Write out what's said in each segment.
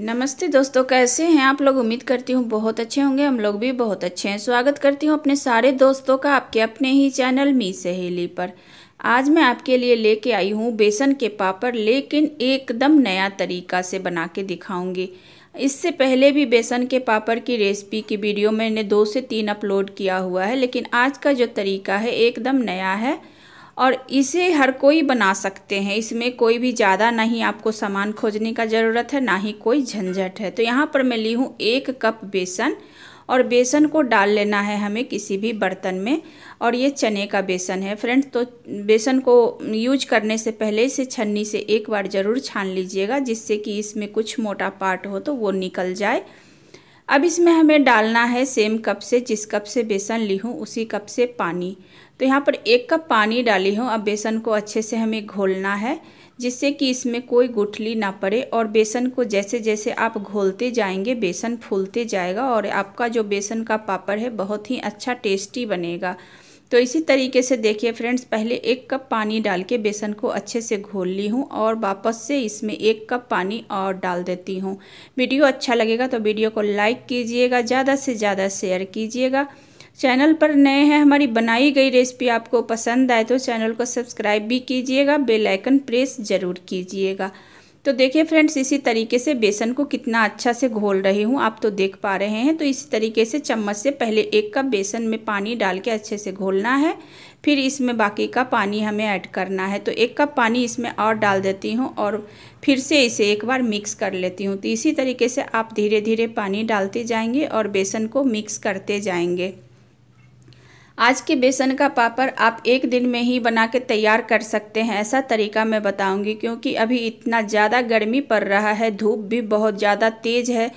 नमस्ते दोस्तों कैसे हैं आप लोग उम्मीद करती हूँ बहुत अच्छे होंगे हम लोग भी बहुत अच्छे हैं स्वागत करती हूँ अपने सारे दोस्तों का आपके अपने ही चैनल मी सहेली पर आज मैं आपके लिए लेके आई हूँ बेसन के पापड़ लेकिन एकदम नया तरीका से बना के दिखाऊंगी इससे पहले भी बेसन के पापड़ की रेसिपी की वीडियो मैंने दो से तीन अपलोड किया हुआ है लेकिन आज का जो तरीका है एकदम नया है और इसे हर कोई बना सकते हैं इसमें कोई भी ज़्यादा नहीं आपको सामान खोजने का ज़रूरत है ना ही कोई झंझट है तो यहाँ पर मैं ली हूँ एक कप बेसन और बेसन को डाल लेना है हमें किसी भी बर्तन में और ये चने का बेसन है फ्रेंड्स तो बेसन को यूज करने से पहले इसे छन्नी से एक बार ज़रूर छान लीजिएगा जिससे कि इसमें कुछ मोटा पार्ट हो तो वो निकल जाए अब इसमें हमें डालना है सेम कप से जिस कप से बेसन ली हूँ उसी कप से पानी तो यहाँ पर एक कप पानी डाली हूँ अब बेसन को अच्छे से हमें घोलना है जिससे कि इसमें कोई गुठली ना पड़े और बेसन को जैसे जैसे आप घोलते जाएंगे बेसन फूलते जाएगा और आपका जो बेसन का पापड़ है बहुत ही अच्छा टेस्टी बनेगा तो इसी तरीके से देखिए फ्रेंड्स पहले एक कप पानी डाल के बेसन को अच्छे से घोल ली हूँ और वापस से इसमें एक कप पानी और डाल देती हूँ वीडियो अच्छा लगेगा तो वीडियो को लाइक कीजिएगा ज़्यादा से ज़्यादा शेयर कीजिएगा चैनल पर नए हैं हमारी बनाई गई रेसिपी आपको पसंद आए तो चैनल को सब्सक्राइब भी कीजिएगा बेलाइकन प्रेस ज़रूर कीजिएगा तो देखिए फ्रेंड्स इसी तरीके से बेसन को कितना अच्छा से घोल रही हूँ आप तो देख पा रहे हैं तो इसी तरीके से चम्मच से पहले एक कप बेसन में पानी डाल के अच्छे से घोलना है फिर इसमें बाकी का पानी हमें ऐड करना है तो एक कप पानी इसमें और डाल देती हूँ और फिर से इसे एक बार मिक्स कर लेती हूँ तो इसी तरीके से आप धीरे धीरे पानी डालते जाएंगे और बेसन को मिक्स करते जाएंगे आज के बेसन का पापड़ आप एक दिन में ही बना के तैयार कर सकते हैं ऐसा तरीका मैं बताऊंगी क्योंकि अभी इतना ज़्यादा गर्मी पड़ रहा है धूप भी बहुत ज़्यादा तेज़ है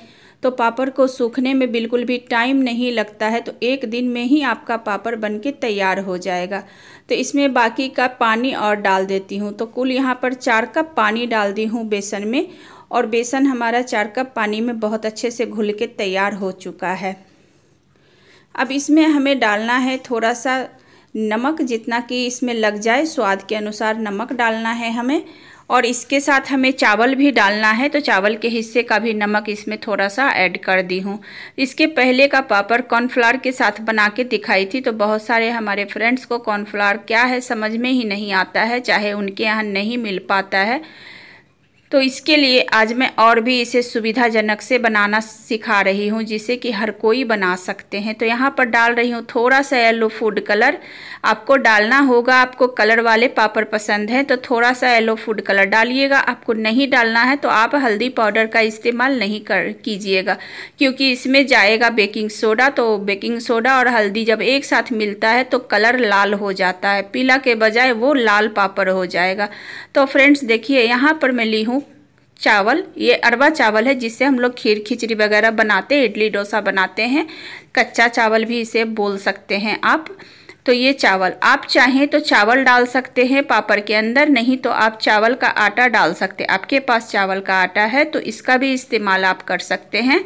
तो पापड़ को सूखने में बिल्कुल भी टाइम नहीं लगता है तो एक दिन में ही आपका पापड़ बन के तैयार हो जाएगा तो इसमें बाकी का पानी और डाल देती हूँ तो कुल यहाँ पर चार कप पानी डाल दी हूँ बेसन में और बेसन हमारा चार कप पानी में बहुत अच्छे से घुल के तैयार हो चुका है अब इसमें हमें डालना है थोड़ा सा नमक जितना कि इसमें लग जाए स्वाद के अनुसार नमक डालना है हमें और इसके साथ हमें चावल भी डालना है तो चावल के हिस्से का भी नमक इसमें थोड़ा सा ऐड कर दी हूँ इसके पहले का पापड़ कॉर्नफ्लावर के साथ बना के दिखाई थी तो बहुत सारे हमारे फ्रेंड्स को कॉर्नफ्लावर क्या है समझ में ही नहीं आता है चाहे उनके यहाँ नहीं मिल पाता है तो इसके लिए आज मैं और भी इसे सुविधाजनक से बनाना सिखा रही हूँ जिसे कि हर कोई बना सकते हैं तो यहाँ पर डाल रही हूँ थोड़ा सा येलो फूड कलर आपको डालना होगा आपको कलर वाले पापड़ पसंद हैं तो थोड़ा सा येलो फूड कलर डालिएगा आपको नहीं डालना है तो आप हल्दी पाउडर का इस्तेमाल नहीं कर कीजिएगा क्योंकि इसमें जाएगा बेकिंग सोडा तो बेकिंग सोडा और हल्दी जब एक साथ मिलता है तो कलर लाल हो जाता है पीला के बजाय वो लाल पापड़ हो जाएगा तो फ्रेंड्स देखिए यहाँ पर मैं ली हूँ चावल ये अरबा चावल है जिससे हम लोग खीर खिचड़ी वगैरह बनाते हैं इडली डोसा बनाते हैं कच्चा चावल भी इसे बोल सकते हैं आप तो ये चावल आप चाहें तो चावल डाल सकते हैं पापड़ के अंदर नहीं तो आप चावल का आटा डाल सकते हैं आपके पास चावल का आटा है तो इसका भी इस्तेमाल आप कर सकते हैं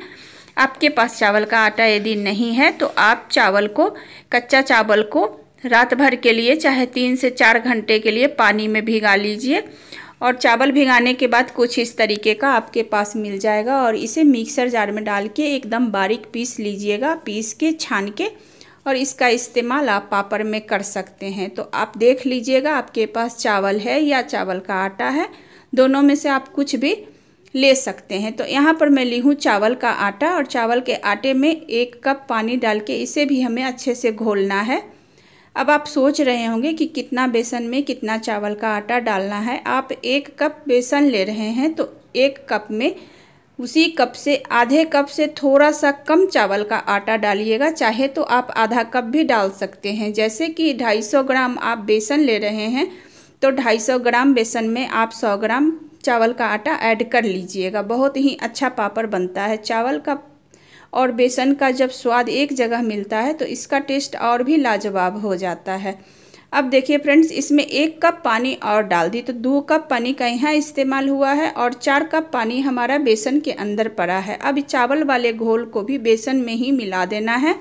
आपके पास चावल का आटा यदि नहीं है तो आप चावल को कच्चा चावल को रात भर के लिए चाहे तीन से चार घंटे के लिए पानी में भिगा लीजिए और चावल भिगाने के बाद कुछ इस तरीके का आपके पास मिल जाएगा और इसे मिक्सर जार में डाल के एकदम बारीक पीस लीजिएगा पीस के छान के और इसका इस्तेमाल आप पापड़ में कर सकते हैं तो आप देख लीजिएगा आपके पास चावल है या चावल का आटा है दोनों में से आप कुछ भी ले सकते हैं तो यहाँ पर मैं ली हूँ चावल का आटा और चावल के आटे में एक कप पानी डाल के इसे भी हमें अच्छे से घोलना है अब आप सोच रहे होंगे कि कितना बेसन में कितना चावल का आटा डालना है आप एक कप बेसन ले रहे हैं तो एक कप में उसी कप से आधे कप से थोड़ा सा कम चावल का आटा डालिएगा चाहे तो आप आधा कप भी डाल सकते हैं जैसे कि 250 ग्राम आप बेसन ले रहे हैं तो 250 ग्राम बेसन में आप 100 ग्राम चावल का आटा ऐड कर लीजिएगा बहुत ही अच्छा पापड़ बनता है चावल का और बेसन का जब स्वाद एक जगह मिलता है तो इसका टेस्ट और भी लाजवाब हो जाता है अब देखिए फ्रेंड्स इसमें एक कप पानी और डाल दी तो दो कप पानी का यहाँ इस्तेमाल हुआ है और चार कप पानी हमारा बेसन के अंदर पड़ा है अब चावल वाले घोल को भी बेसन में ही मिला देना है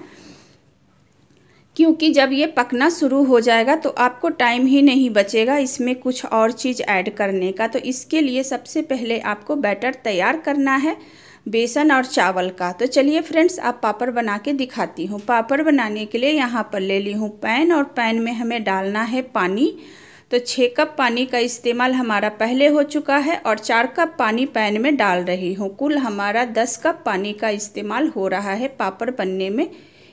क्योंकि जब ये पकना शुरू हो जाएगा तो आपको टाइम ही नहीं बचेगा इसमें कुछ और चीज़ ऐड करने का तो इसके लिए सबसे पहले आपको बैटर तैयार करना है बेसन और चावल का तो चलिए फ्रेंड्स आप पापड़ बना के दिखाती हूँ पापड़ बनाने के लिए यहाँ पर ले ली हूँ पैन और पैन में हमें डालना है पानी तो छः कप पानी का इस्तेमाल हमारा पहले हो चुका है और चार कप पानी पैन में डाल रही हूँ कुल हमारा दस कप पानी का इस्तेमाल हो रहा है पापड़ बनने में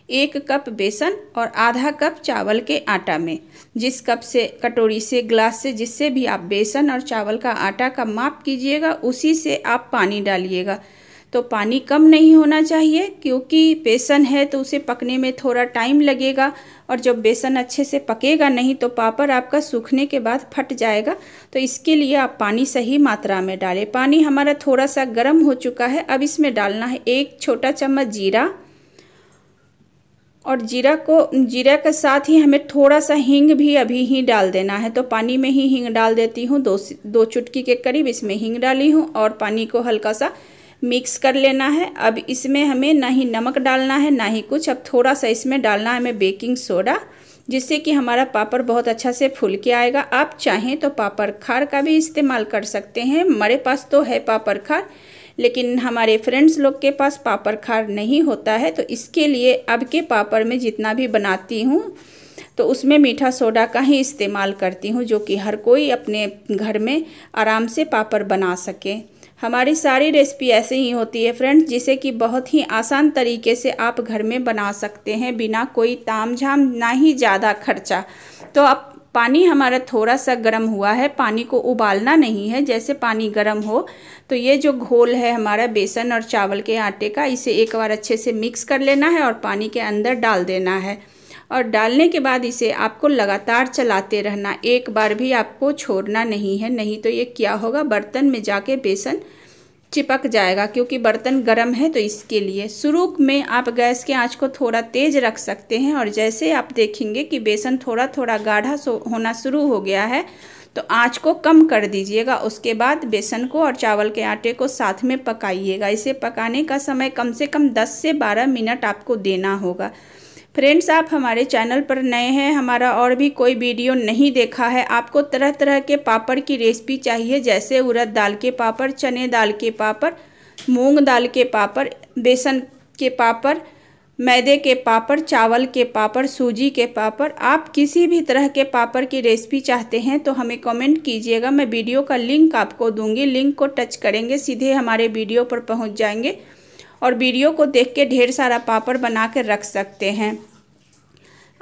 एक कप बेसन और आधा कप चावल के आटा में जिस कप से कटोरी से ग्लास से जिससे भी आप बेसन और चावल का आटा का माप कीजिएगा उसी से आप पानी डालिएगा तो पानी कम नहीं होना चाहिए क्योंकि बेसन है तो उसे पकने में थोड़ा टाइम लगेगा और जब बेसन अच्छे से पकेगा नहीं तो पापड़ आपका सूखने के बाद फट जाएगा तो इसके लिए आप पानी सही मात्रा में डालें पानी हमारा थोड़ा सा गर्म हो चुका है अब इसमें डालना है एक छोटा चम्मच जीरा और जीरा को जीरा के साथ ही हमें थोड़ा सा हींग भी अभी ही डाल देना है तो पानी में ही हींग डाल देती हूँ दो दो चुटकी के करीब इसमें हींग डाली हूँ और पानी को हल्का सा मिक्स कर लेना है अब इसमें हमें ना ही नमक डालना है ना ही कुछ अब थोड़ा सा इसमें डालना है हमें बेकिंग सोडा जिससे कि हमारा पापड़ बहुत अच्छा से फूल के आएगा आप चाहें तो पापड़ खार का भी इस्तेमाल कर सकते हैं हमारे पास तो है पापड़ खार लेकिन हमारे फ्रेंड्स लोग के पास पापड़ खार नहीं होता है तो इसके लिए अब के पापड़ में जितना भी बनाती हूँ तो उसमें मीठा सोडा का ही इस्तेमाल करती हूँ जो कि हर कोई अपने घर में आराम से पापड़ बना सके हमारी सारी रेसिपी ऐसे ही होती है फ्रेंड्स जिसे कि बहुत ही आसान तरीके से आप घर में बना सकते हैं बिना कोई ताम झाम ना ही ज़्यादा खर्चा तो अब पानी हमारा थोड़ा सा गर्म हुआ है पानी को उबालना नहीं है जैसे पानी गर्म हो तो ये जो घोल है हमारा बेसन और चावल के आटे का इसे एक बार अच्छे से मिक्स कर लेना है और पानी के अंदर डाल देना है और डालने के बाद इसे आपको लगातार चलाते रहना एक बार भी आपको छोड़ना नहीं है नहीं तो ये क्या होगा बर्तन में जाके बेसन चिपक जाएगा क्योंकि बर्तन गर्म है तो इसके लिए शुरू में आप गैस के आंच को थोड़ा तेज़ रख सकते हैं और जैसे आप देखेंगे कि बेसन थोड़ा थोड़ा गाढ़ा होना शुरू हो गया है तो आंच को कम कर दीजिएगा उसके बाद बेसन को और चावल के आटे को साथ में पकाइएगा इसे पकाने का समय कम से कम 10 से 12 मिनट आपको देना होगा फ्रेंड्स आप हमारे चैनल पर नए हैं हमारा और भी कोई वीडियो नहीं देखा है आपको तरह तरह के पापड़ की रेसिपी चाहिए जैसे उड़द दाल के पापड़ चने दाल के पापड़ मूंग दाल के पापड़ बेसन के पापड़ मैदे के पापड़ चावल के पापड़ सूजी के पापड़ आप किसी भी तरह के पापड़ की रेसिपी चाहते हैं तो हमें कमेंट कीजिएगा मैं वीडियो का लिंक आपको दूंगी लिंक को टच करेंगे सीधे हमारे वीडियो पर पहुंच जाएंगे और वीडियो को देख के ढेर सारा पापड़ बना कर रख सकते हैं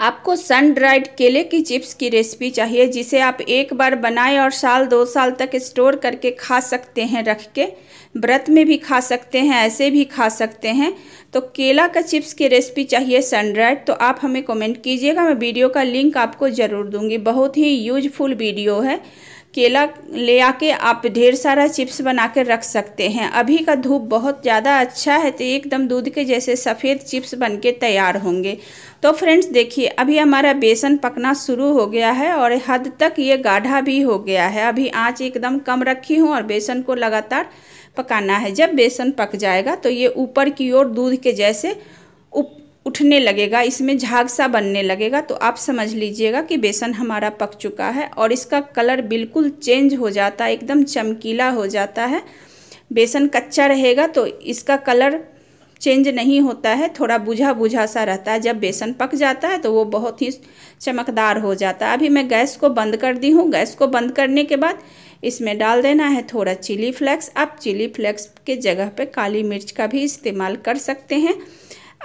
आपको सन ड्राइड केले की चिप्स की रेसिपी चाहिए जिसे आप एक बार बनाएं और साल दो साल तक स्टोर करके खा सकते हैं रख के व्रत में भी खा सकते हैं ऐसे भी खा सकते हैं तो केला का चिप्स की रेसिपी चाहिए सन ड्राइड तो आप हमें कमेंट कीजिएगा मैं वीडियो का लिंक आपको ज़रूर दूंगी बहुत ही यूजफुल वीडियो है केला ले आके आप ढेर सारा चिप्स बना कर रख सकते हैं अभी का धूप बहुत ज़्यादा अच्छा है तो एकदम दूध के जैसे सफ़ेद चिप्स बन के तैयार होंगे तो फ्रेंड्स देखिए अभी हमारा बेसन पकना शुरू हो गया है और हद तक ये गाढ़ा भी हो गया है अभी आँच एकदम कम रखी हूँ और बेसन को लगातार पकाना है जब बेसन पक जाएगा तो ये ऊपर की ओर दूध के जैसे उप उठने लगेगा इसमें झाग सा बनने लगेगा तो आप समझ लीजिएगा कि बेसन हमारा पक चुका है और इसका कलर बिल्कुल चेंज हो जाता है एकदम चमकीला हो जाता है बेसन कच्चा रहेगा तो इसका कलर चेंज नहीं होता है थोड़ा बुझा बुझा सा रहता है जब बेसन पक जाता है तो वो बहुत ही चमकदार हो जाता है अभी मैं गैस को बंद कर दी हूँ गैस को बंद करने के बाद इसमें डाल देना है थोड़ा चिली फ्लेक्स आप चिली फ्लेक्स के जगह पे काली मिर्च का भी इस्तेमाल कर सकते हैं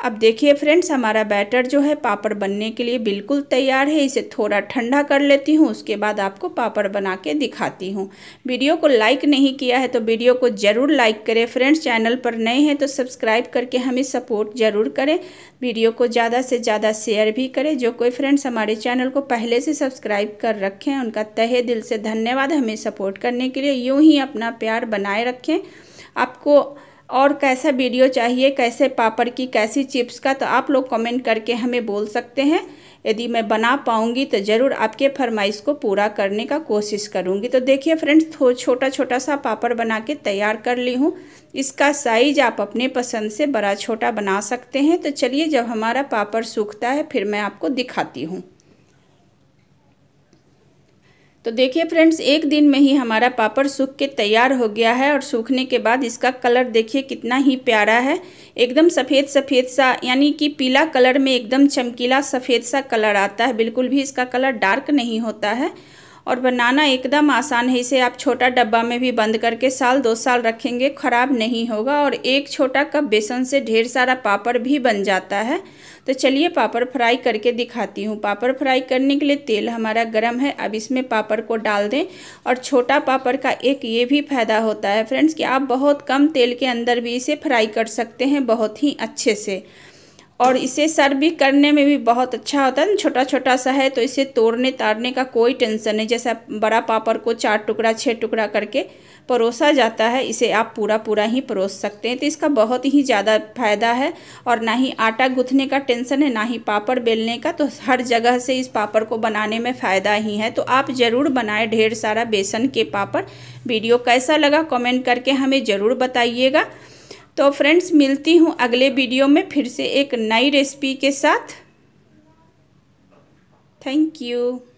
अब देखिए फ्रेंड्स हमारा बैटर जो है पापड़ बनने के लिए बिल्कुल तैयार है इसे थोड़ा ठंडा कर लेती हूँ उसके बाद आपको पापड़ बना के दिखाती हूँ वीडियो को लाइक नहीं किया है तो वीडियो को ज़रूर लाइक करें फ्रेंड्स चैनल पर नए हैं तो सब्सक्राइब करके हमें सपोर्ट ज़रूर करें वीडियो को ज़्यादा से ज़्यादा शेयर भी करें जो कोई फ्रेंड्स हमारे चैनल को पहले से सब्सक्राइब कर रखें उनका तहे दिल से धन्यवाद हमें सपोर्ट करने के लिए यूँ ही अपना प्यार बनाए रखें आपको और कैसा वीडियो चाहिए कैसे पापड़ की कैसी चिप्स का तो आप लोग कमेंट करके हमें बोल सकते हैं यदि मैं बना पाऊँगी तो ज़रूर आपके फरमाइश को पूरा करने का कोशिश करूँगी तो देखिए फ्रेंड्स छोटा छोटा सा पापड़ बना के तैयार कर ली हूँ इसका साइज आप अपने पसंद से बड़ा छोटा बना सकते हैं तो चलिए जब हमारा पापड़ सूखता है फिर मैं आपको दिखाती हूँ तो देखिए फ्रेंड्स एक दिन में ही हमारा पापड़ सूख के तैयार हो गया है और सूखने के बाद इसका कलर देखिए कितना ही प्यारा है एकदम सफ़ेद सफ़ेद सा यानी कि पीला कलर में एकदम चमकीला सफ़ेद सा कलर आता है बिल्कुल भी इसका कलर डार्क नहीं होता है और बनाना एकदम आसान है इसे आप छोटा डब्बा में भी बंद करके साल दो साल रखेंगे ख़राब नहीं होगा और एक छोटा कप बेसन से ढेर सारा पापड़ भी बन जाता है तो चलिए पापड़ फ्राई करके दिखाती हूँ पापड़ फ्राई करने के लिए तेल हमारा गर्म है अब इसमें पापड़ को डाल दें और छोटा पापड़ का एक ये भी फ़ायदा होता है फ्रेंड्स कि आप बहुत कम तेल के अंदर भी इसे फ्राई कर सकते हैं बहुत ही अच्छे से और इसे सर्व भी करने में भी बहुत अच्छा होता है छोटा छोटा सा है तो इसे तोड़ने ताड़ने का कोई टेंशन नहीं जैसा बड़ा पापड़ को चार टुकड़ा छः टुकड़ा करके परोसा जाता है इसे आप पूरा पूरा ही परोस सकते हैं तो इसका बहुत ही ज़्यादा फायदा है और ना ही आटा गुथने का टेंशन है ना ही पापड़ बेलने का तो हर जगह से इस पापड़ को बनाने में फ़ायदा ही है तो आप ज़रूर बनाएं ढेर सारा बेसन के पापड़ वीडियो कैसा लगा कमेंट करके हमें ज़रूर बताइएगा तो फ्रेंड्स मिलती हूँ अगले वीडियो में फिर से एक नई रेसिपी के साथ थैंक यू